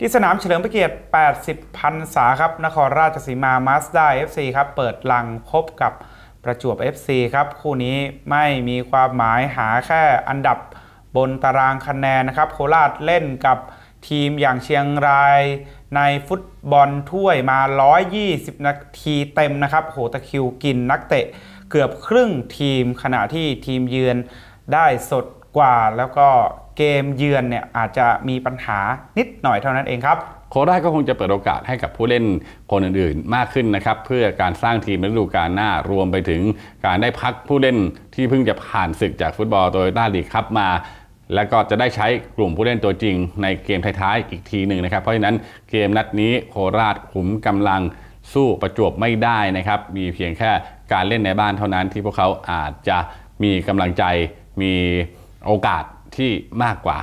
ที่สนามเฉลิมพระเกียรติ 80พัรษาครับ นครราชสีมามาสด้าซีครับ เปิดลังพบกับประจวบ FC ครับ คู่นี้ไม่มีความหมายหาแค่อันดับบนตารางคะแนนนะครับ โคราชเล่นกับทีมอย่างเชียงรายในฟุตบอลถ้วยมา 120 นาทีเต็มนะครับโหตะคิวกินนักเตะเกือบครึ่งทีมขณะที่ทีมเยือนได้สดกว่าแล้วก็เกมเยือนเนี่ยอาจจะมีปัญหานิดหน่อยเท่านั้นเองครับ โคราชก็คงจะเปิดโอกาสให้กับผู้เล่นคนอื่นๆมากขึ้นนะครับเพื่อการสร้างทีมฤดูกาลหน้ารวมไปถึงการได้พักผู้เล่นที่เพิ่งจะผ่านศึกจากฟุตบอลโตโยต้าลีกครับมา แล้วก็จะได้ใช้กลุ่มผู้เล่นตัวจริง ในเกมท้ายๆอีกทีหนึ่งนะครับเพราะฉะนั้นเกมนัดนี้ โคราชขุมกำลังสู้ประจวบไม่ได้นะครับมีเพียงแค่การเล่นในบ้านเท่านั้นที่พวกเขาอาจจะมีกำลังใจมีโอกาสที่มากกว่า